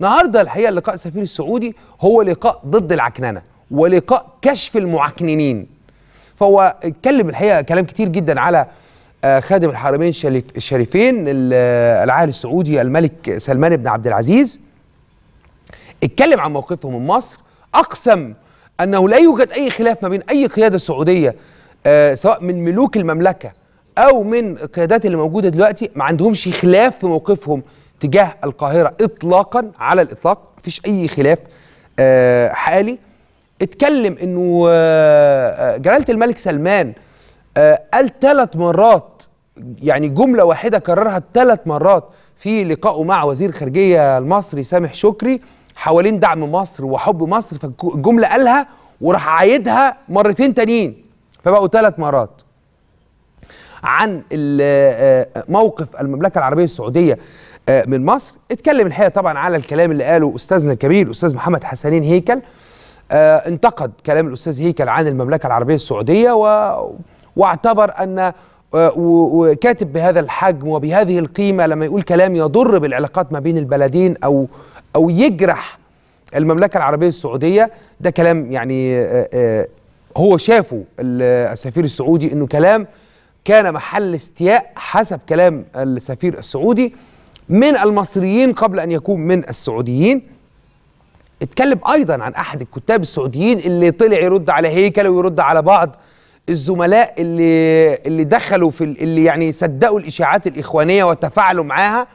النهارده الحقيقه اللقاء السفير السعودي هو لقاء ضد العكننه ولقاء كشف المعكننين فهو اتكلم الحقيقه كلام كتير جدا على آه، خادم الحرمين الشريفين العاهل السعودي الملك سلمان بن عبد العزيز اتكلم عن موقفهم من مصر اقسم انه لا يوجد اي خلاف ما بين اي قياده سعوديه آه سواء من ملوك المملكه او من القيادات اللي موجوده دلوقتي ما عندهمش خلاف في موقفهم تجاه القاهره اطلاقا على الاطلاق مفيش اي خلاف آه حالي اتكلم انه آه, آه، جلاله الملك سلمان آه، قال ثلاث مرات يعني جمله واحده كررها ثلاث مرات في لقائه مع وزير خارجيه المصري سامح شكري حوالين دعم مصر وحب مصر فالجمله قالها وراح عايدها مرتين تانيين فبقوا ثلاث مرات عن آه، آه، موقف المملكه العربيه السعوديه آه، من مصر اتكلم الحقيقه طبعا على الكلام اللي قاله استاذنا الكبير الاستاذ محمد حسنين هيكل انتقد كلام الاستاذ هيكل عن المملكه العربيه السعوديه و... واعتبر ان وكاتب بهذا الحجم وبهذه القيمه لما يقول كلام يضر بالعلاقات ما بين البلدين او او يجرح المملكه العربيه السعوديه ده كلام يعني آه، آه، هو شافه السفير السعودي انه كلام كان محل استياء حسب كلام السفير السعودي من المصريين قبل ان يكون من السعوديين اتكلم ايضا عن احد الكتاب السعوديين اللي طلع يرد على هيكل ويرد على بعض الزملاء اللي اللي دخلوا في اللي يعني صدقوا الاشاعات الاخوانيه وتفاعلوا معاها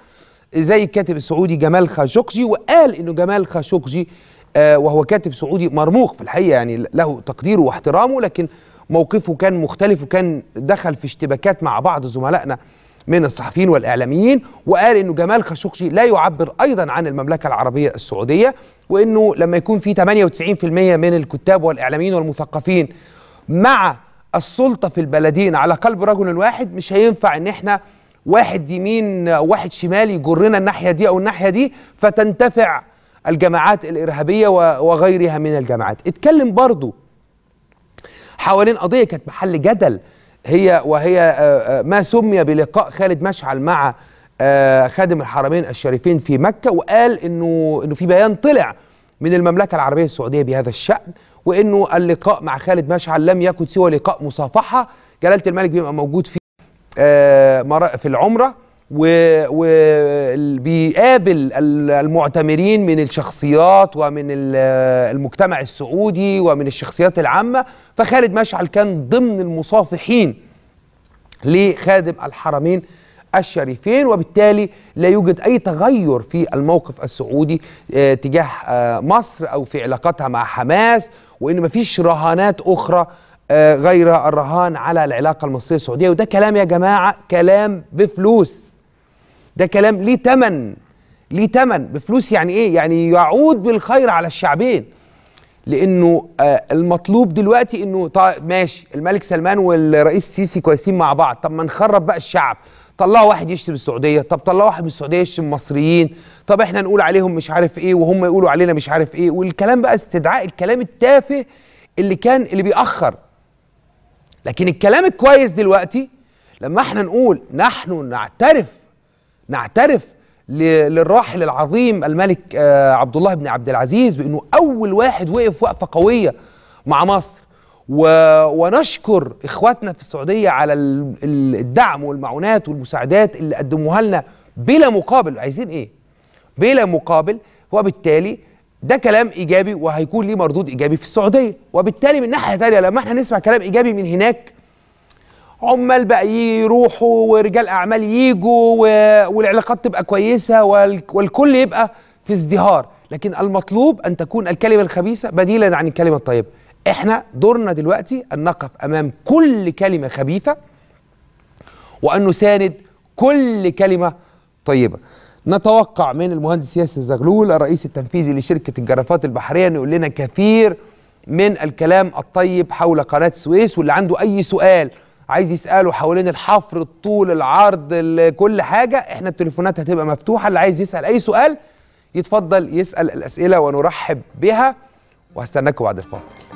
زي الكاتب السعودي جمال خاشقجي وقال انه جمال خاشقجي آه وهو كاتب سعودي مرموق في الحقيقه يعني له تقديره واحترامه لكن موقفه كان مختلف وكان دخل في اشتباكات مع بعض زملائنا من الصحفيين والاعلاميين وقال انه جمال خاشقجي لا يعبر ايضا عن المملكه العربيه السعوديه وانه لما يكون في 98% من الكتاب والاعلاميين والمثقفين مع السلطه في البلدين على قلب رجل واحد مش هينفع ان احنا واحد يمين واحد شمال يجرنا الناحية دي أو الناحية دي فتنتفع الجماعات الإرهابية وغيرها من الجماعات اتكلم برضو حوالين قضية كانت محل جدل هي وهي آه، آه، ما سمي بلقاء خالد مشعل مع آه، خادم الحرمين الشريفين في مكة وقال إنه إنه في بيان طلع من المملكة العربية السعودية بهذا الشأن وإنه اللقاء مع خالد مشعل لم يكن سوى لقاء مصافحة جلالة الملك بيبقى موجود فيه آه، في العمره وبيقابل المعتمرين من الشخصيات ومن المجتمع السعودي ومن الشخصيات العامة فخالد مشعل كان ضمن المصافحين لخادم الحرمين الشريفين وبالتالي لا يوجد أي تغير في الموقف السعودي آه، تجاه آه، مصر أو في علاقاتها مع حماس وإن مفيش رهانات أخرى آه، غير الرهان على العلاقة المصرية السعودية وده كلام يا جماعة كلام بفلوس ده كلام ليه تمن ليه تمن بفلوس يعني ايه يعني يعود بالخير على الشعبين لانه آه المطلوب دلوقتي انه طيب ماشي الملك سلمان والرئيس السيسي كويسين مع بعض طب ما نخرب بقى الشعب طلعوا واحد يشتم السعوديه طب طلعوا واحد من السعوديه يشتم المصريين طب احنا نقول عليهم مش عارف ايه وهم يقولوا علينا مش عارف ايه والكلام بقى استدعاء الكلام التافه اللي كان اللي بيأخر لكن الكلام الكويس دلوقتي لما احنا نقول نحن نعترف نعترف للراحل العظيم الملك آه، عبد الله بن عبد العزيز بانه اول واحد وقف وقفه قويه مع مصر ونشكر اخواتنا في السعوديه على الدعم والمعونات والمساعدات اللي قدموها لنا بلا مقابل عايزين ايه بلا مقابل وبالتالي ده كلام ايجابي وهيكون ليه مردود ايجابي في السعوديه وبالتالي من ناحيه ثانيه لما احنا نسمع كلام ايجابي من هناك عمال بقى يروحوا ورجال اعمال يجوا والعلاقات تبقى كويسه والكل يبقى في ازدهار لكن المطلوب ان تكون الكلمه الخبيثه بديلا عن الكلمه الطيبه احنا دورنا دلوقتي ان نقف امام كل كلمه خبيثه وان نساند كل كلمه طيبه نتوقع من المهندس ياسر زغلول الرئيس التنفيذي لشركة الجرافات البحرية انه يقول لنا كثير من الكلام الطيب حول قناة السويس واللي عنده أي سؤال عايز يسأله حوالين الحفر الطول العرض كل حاجة احنا التليفونات هتبقى مفتوحة اللي عايز يسأل أي سؤال يتفضل يسأل الأسئلة ونرحب بها وهستناكم بعد الفاصل